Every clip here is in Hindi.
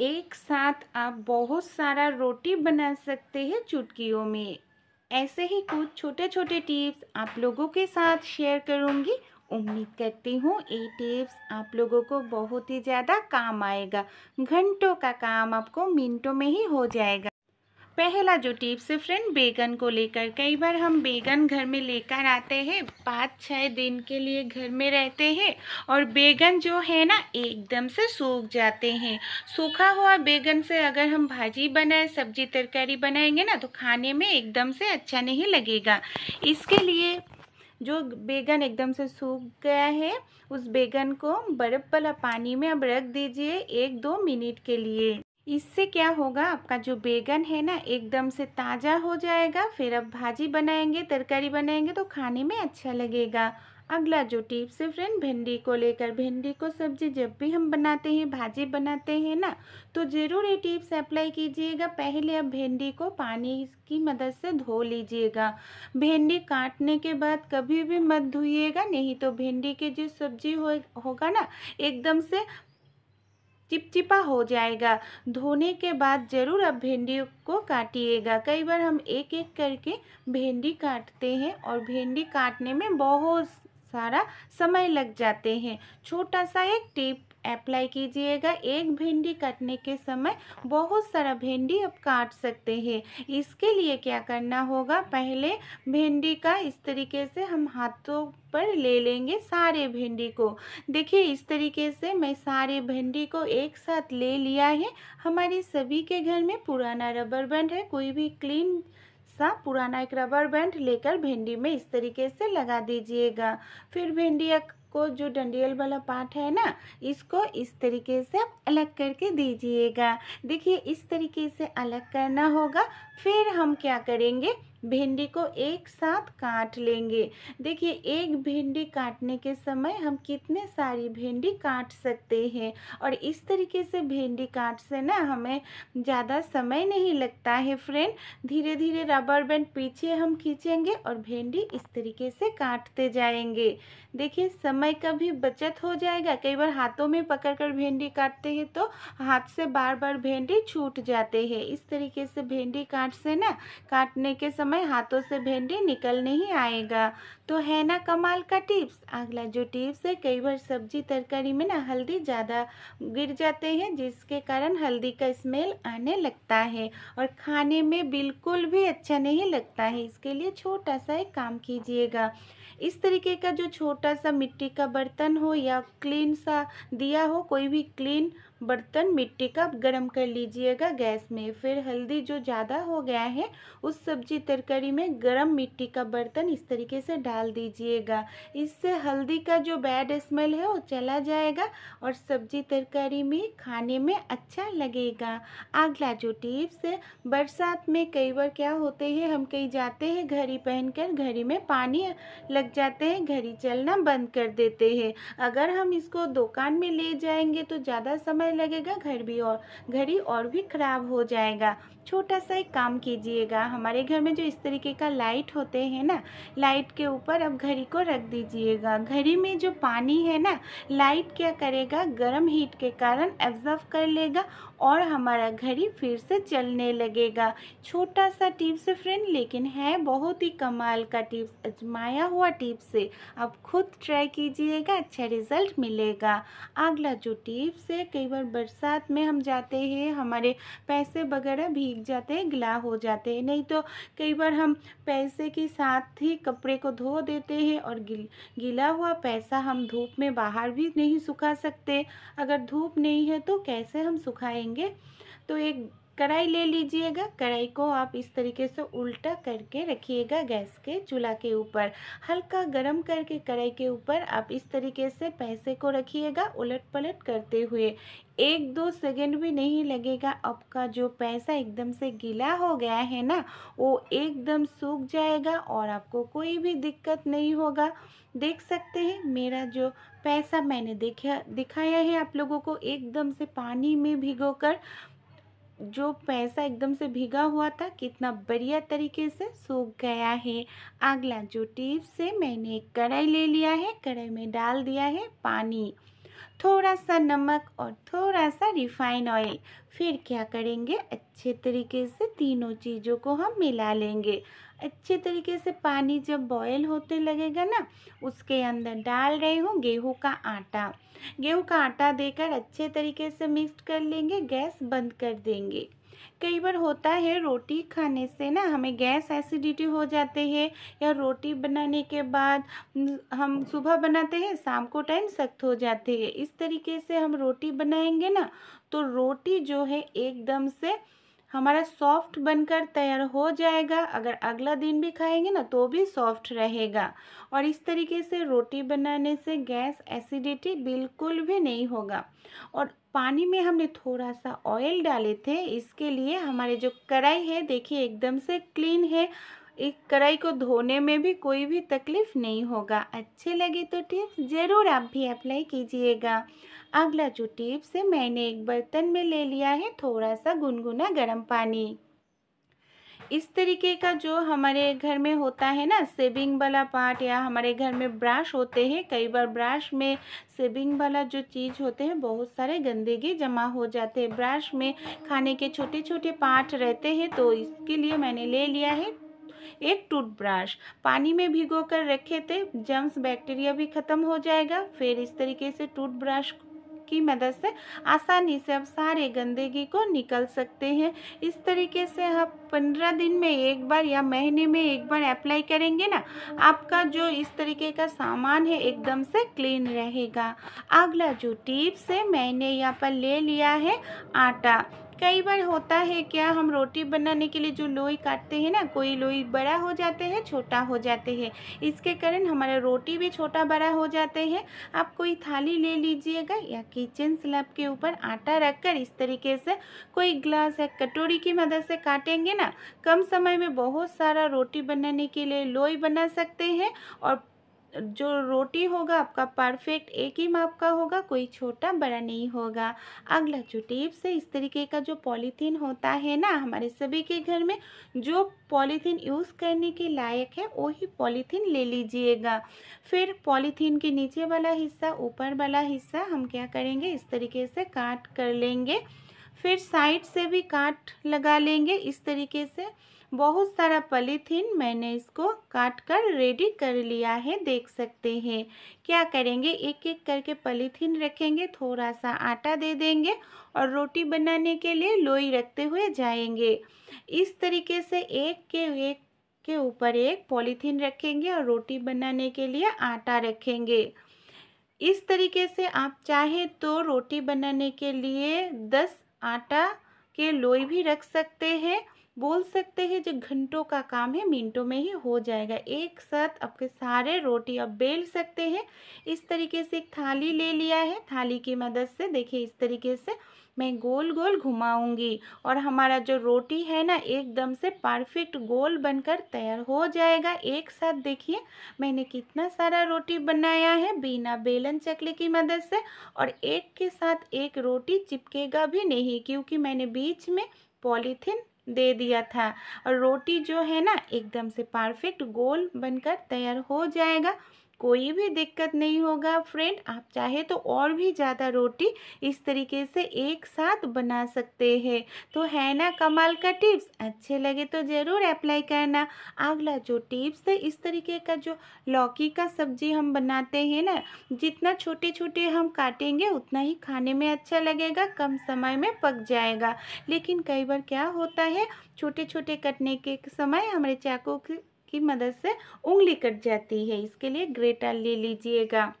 एक साथ आप बहुत सारा रोटी बना सकते हैं चुटकियों में ऐसे ही कुछ छोटे छोटे टिप्स आप लोगों के साथ शेयर करूँगी उम्मीद करती हूँ ये टिप्स आप लोगों को बहुत ही ज़्यादा काम आएगा घंटों का काम आपको मिनटों में ही हो जाएगा पहला जो टिप्स है फ्रेंड बेगन को लेकर कई बार हम बेगन घर में लेकर आते हैं पाँच छः दिन के लिए घर में रहते हैं और बेगन जो है ना एकदम से सूख जाते हैं सूखा हुआ बेगन से अगर हम भाजी बनाए सब्जी तरकारी बनाएंगे ना तो खाने में एकदम से अच्छा नहीं लगेगा इसके लिए जो बेगन एकदम से सूख गया है उस बेगन को बर्फ़ वाला पानी में अब रख दीजिए एक दो मिनट के लिए इससे क्या होगा आपका जो बैगन है ना एकदम से ताज़ा हो जाएगा फिर आप भाजी बनाएंगे तरकारी बनाएंगे तो खाने में अच्छा लगेगा अगला जो टिप्स है फ्रेंड भिंडी को लेकर भिंडी को सब्जी जब भी हम बनाते हैं भाजी बनाते हैं ना तो ज़रूर ये टिप्स अप्लाई कीजिएगा पहले आप भिंडी को पानी की मदद से धो लीजिएगा भिंडी काटने के बाद कभी भी मत धोइएगा नहीं तो भिंडी के जो सब्जी हो होगा ना एकदम से चिपचिपा हो जाएगा धोने के बाद ज़रूर आप भिंडी को काटिएगा कई बार हम एक एक करके भिंडी काटते हैं और भिंडी काटने में बहुत सारा समय लग जाते हैं छोटा सा एक टिप अप्लाई कीजिएगा एक भिंडी कटने के समय बहुत सारा भिंडी आप काट सकते हैं इसके लिए क्या करना होगा पहले भिंडी का इस तरीके से हम हाथों पर ले लेंगे सारे भिंडी को देखिए इस तरीके से मैं सारे भिंडी को एक साथ ले लिया है हमारे सभी के घर में पुराना रबर बैंड है कोई भी क्लीन सा पुराना एक रबर बैंड लेकर भिंडी में इस तरीके से लगा दीजिएगा फिर भिंडी को जो डंडियल वाला पार्ट है ना इसको इस तरीके से आप अलग करके दीजिएगा देखिए इस तरीके से अलग करना होगा फिर हम क्या करेंगे भिंडी को एक साथ काट लेंगे देखिए एक भिंडी काटने के समय हम कितने सारी भिंडी काट सकते हैं और इस तरीके से भिंडी काट से ना हमें ज़्यादा समय नहीं लगता है फ्रेंड धीरे धीरे रबर बैंड पीछे हम खींचेंगे और भिंडी इस तरीके से काटते जाएंगे देखिए समय का भी बचत हो जाएगा कई बार हाथों में पकड़कर भिंडी काटते हैं तो हाथ से बार बार भिंडी छूट जाते हैं इस तरीके से भिंडी काट से ना काटने के समय समय हाथों से भेंडी निकल नहीं आएगा तो है ना कमाल का टिप्स अगला जो टिप्स है कई बार सब्जी तरकारी में ना हल्दी ज़्यादा गिर जाते हैं जिसके कारण हल्दी का स्मेल आने लगता है और खाने में बिल्कुल भी अच्छा नहीं लगता है इसके लिए छोटा सा एक काम कीजिएगा इस तरीके का जो छोटा सा मिट्टी का बर्तन हो या क्लीन सा दिया हो कोई भी क्लीन बर्तन मिट्टी का गर्म कर लीजिएगा गैस में फिर हल्दी जो ज़्यादा हो गया है उस सब्जी तरकारी में गर्म मिट्टी का बर्तन इस तरीके से डाल दीजिएगा इससे हल्दी का जो बैड स्मेल है वो चला जाएगा और सब्जी तरकारी में खाने में अच्छा लगेगा अगला जो टिप्स है बरसात में कई बार क्या होते हैं हम कहीं जाते हैं घड़ी पहनकर घड़ी में पानी लग जाते हैं घड़ी चलना बंद कर देते हैं अगर हम इसको दुकान में ले जाएंगे तो ज़्यादा समय लगेगा घर भी और घड़ी और भी ख़राब हो जाएगा छोटा सा एक काम कीजिएगा हमारे घर में जो इस तरीके का लाइट होते हैं ना लाइट के ऊपर अब घड़ी को रख दीजिएगा घड़ी में जो पानी है ना लाइट क्या करेगा गर्म हीट के कारण एब्जर्व कर लेगा और हमारा घड़ी फिर से चलने लगेगा छोटा सा टिप्स फ्रेंड लेकिन है बहुत ही कमाल का टिप्स अजमाया हुआ टिप्स है आप खुद ट्राई कीजिएगा अच्छा रिजल्ट मिलेगा अगला जो टिप्स है कई बार बरसात में हम जाते हैं हमारे पैसे वगैरह भी भीग जाते हैं गिला हो जाते हैं नहीं तो कई बार हम पैसे के साथ ही कपड़े को धो देते हैं और गिल गीला हुआ पैसा हम धूप में बाहर भी नहीं सुखा सकते अगर धूप नहीं है तो कैसे हम सुखाएंगे तो एक कढ़ाई ले लीजिएगा कढ़ाई को आप इस तरीके से उल्टा करके रखिएगा गैस के चूल्हा के ऊपर हल्का गरम करके कढ़ाई के ऊपर आप इस तरीके से पैसे को रखिएगा उलट पलट करते हुए एक दो सेकेंड भी नहीं लगेगा आपका जो पैसा एकदम से गीला हो गया है ना वो एकदम सूख जाएगा और आपको कोई भी दिक्कत नहीं होगा देख सकते हैं मेरा जो पैसा मैंने देखा दिखाया है आप लोगों को एकदम से पानी में भिगोकर जो पैसा एकदम से भीगा हुआ था कितना बढ़िया तरीके से सूख गया है अगला जो टिप से मैंने एक कढ़ाई ले लिया है कढ़ाई में डाल दिया है पानी थोड़ा सा नमक और थोड़ा सा रिफाइन ऑयल फिर क्या करेंगे अच्छे तरीके से तीनों चीज़ों को हम मिला लेंगे अच्छे तरीके से पानी जब बॉयल होते लगेगा ना उसके अंदर डाल रही हूँ गेहूँ का आटा गेहूँ का आटा देकर अच्छे तरीके से मिक्स कर लेंगे गैस बंद कर देंगे कई बार होता है रोटी खाने से ना हमें गैस एसिडिटी हो जाते हैं या रोटी बनाने के बाद हम सुबह बनाते हैं शाम को टाइम सख्त हो जाते हैं इस तरीके से हम रोटी बनाएंगे ना तो रोटी जो है एकदम से हमारा सॉफ्ट बनकर तैयार हो जाएगा अगर अगला दिन भी खाएंगे ना तो भी सॉफ्ट रहेगा और इस तरीके से रोटी बनाने से गैस एसिडिटी बिल्कुल भी नहीं होगा और पानी में हमने थोड़ा सा ऑयल डाले थे इसके लिए हमारे जो कढ़ाई है देखिए एकदम से क्लीन है एक कढ़ाई को धोने में भी कोई भी तकलीफ़ नहीं होगा अच्छे लगे तो टिप्स ज़रूर आप भी अप्लाई कीजिएगा अगला जो टिप्स है मैंने एक बर्तन में ले लिया है थोड़ा सा गुनगुना गर्म पानी इस तरीके का जो हमारे घर में होता है ना सेविंग वाला पार्ट या हमारे घर में ब्रश होते हैं कई बार ब्रश में सेविंग वाला जो चीज़ होते हैं बहुत सारे गंदगी जमा हो जाते हैं ब्रश में खाने के छोटे छोटे पार्ट रहते हैं तो इसके लिए मैंने ले लिया है एक टूथब्रश पानी में भिगो कर रखे थे जम्स बैक्टीरिया भी ख़त्म हो जाएगा फिर इस तरीके से टूथब्रश की मदद से आसानी से आप सारे गंदगी को निकल सकते हैं इस तरीके से आप पंद्रह दिन में एक बार या महीने में एक बार अप्लाई करेंगे ना आपका जो इस तरीके का सामान है एकदम से क्लीन रहेगा अगला जो टिप्स है मैंने यहाँ पर ले लिया है आटा कई बार होता है क्या हम रोटी बनाने के लिए जो लोई काटते हैं ना कोई लोई बड़ा हो जाते हैं छोटा हो जाते हैं इसके कारण हमारा रोटी भी छोटा बड़ा हो जाते हैं आप कोई थाली ले लीजिएगा या किचन स्लैब के ऊपर आटा रखकर इस तरीके से कोई ग्लास या कटोरी की मदद से काटेंगे ना कम समय में बहुत सारा रोटी बनाने के लिए लोई बना सकते हैं और जो रोटी होगा आपका परफेक्ट एक ही माप का होगा कोई छोटा बड़ा नहीं होगा अगला जो टेप से इस तरीके का जो पॉलीथीन होता है ना हमारे सभी के घर में जो पॉलीथीन यूज़ करने के लायक है वही पॉलीथीन ले लीजिएगा फिर पॉलीथीन के नीचे वाला हिस्सा ऊपर वाला हिस्सा हम क्या करेंगे इस तरीके से काट कर लेंगे फिर साइड से भी काट लगा लेंगे इस तरीके से बहुत सारा पॉलीथीन मैंने इसको काट कर रेडी कर लिया है देख सकते हैं क्या करेंगे एक एक करके पॉलीथीन रखेंगे थोड़ा सा आटा दे देंगे और रोटी बनाने के लिए लोई रखते हुए जाएंगे इस तरीके से एक के एक के ऊपर एक पॉलीथीन रखेंगे और रोटी बनाने के लिए आटा रखेंगे इस तरीके से आप चाहे तो रोटी बनाने के लिए दस आटा के लोई भी रख सकते हैं बोल सकते हैं जो घंटों का काम है मिनटों में ही हो जाएगा एक साथ आपके सारे रोटी आप बेल सकते हैं इस तरीके से एक थाली ले लिया है थाली की मदद से देखिए इस तरीके से मैं गोल गोल घुमाऊंगी और हमारा जो रोटी है ना एकदम से परफेक्ट गोल बनकर तैयार हो जाएगा एक साथ देखिए मैंने कितना सारा रोटी बनाया है बिना बेलन चकले की मदद से और एक के साथ एक रोटी चिपकेगा भी नहीं क्योंकि मैंने बीच में पॉलीथीन दे दिया था और रोटी जो है ना एकदम से परफेक्ट गोल बनकर तैयार हो जाएगा कोई भी दिक्कत नहीं होगा फ्रेंड आप चाहे तो और भी ज़्यादा रोटी इस तरीके से एक साथ बना सकते हैं तो है ना कमाल का टिप्स अच्छे लगे तो ज़रूर अप्लाई करना अगला जो टिप्स है इस तरीके का जो लौकी का सब्जी हम बनाते हैं ना जितना छोटे छोटे हम काटेंगे उतना ही खाने में अच्छा लगेगा कम समय में पक जाएगा लेकिन कई बार क्या होता है छोटे छोटे कटने के समय हमारे चाकू की मदद से उंगली कट जाती है इसके लिए ग्रेटर ले लीजिएगा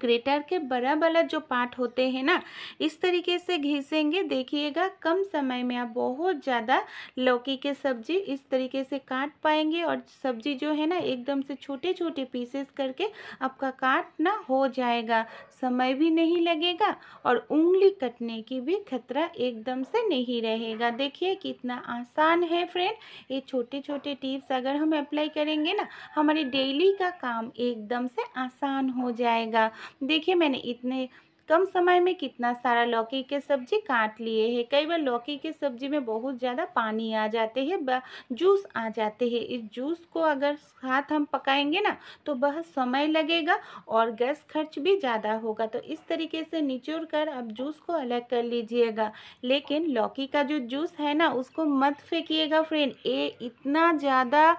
ग्रेटर के बड़ा वाला जो पार्ट होते हैं ना इस तरीके से घिसेंगे देखिएगा कम समय में आप बहुत ज़्यादा लौकी के सब्जी इस तरीके से काट पाएंगे और सब्जी जो है ना एकदम से छोटे छोटे पीसेस करके आपका काटना हो जाएगा समय भी नहीं लगेगा और उंगली कटने की भी खतरा एकदम से नहीं रहेगा देखिए कितना आसान है फ्रेंड ये छोटे छोटे टिप्स अगर हम अप्लाई करेंगे ना हमारे डेली का काम एकदम से आसान हो जाएगा देखिए मैंने इतने कम समय में कितना सारा लौकी के सब्जी काट लिए हैं कई बार लौकी के सब्जी में बहुत ज़्यादा पानी आ जाते हैं जूस आ जाते हैं इस जूस को अगर साथ हम पकाएंगे ना तो बहुत समय लगेगा और गैस खर्च भी ज़्यादा होगा तो इस तरीके से निचोड़ कर अब जूस को अलग कर लीजिएगा लेकिन लौकी का जो जूस है ना उसको मत फेंकिएगा फ्रेंड ये इतना ज़्यादा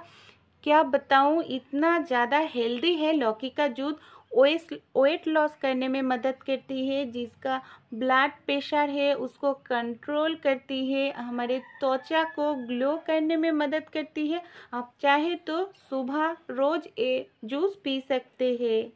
क्या बताऊँ इतना ज़्यादा हेल्दी है लौकी का जूस वेस्ट वेट लॉस करने में मदद करती है जिसका ब्लड प्रेशर है उसको कंट्रोल करती है हमारे त्वचा को ग्लो करने में मदद करती है आप चाहे तो सुबह रोज़ ए जूस पी सकते हैं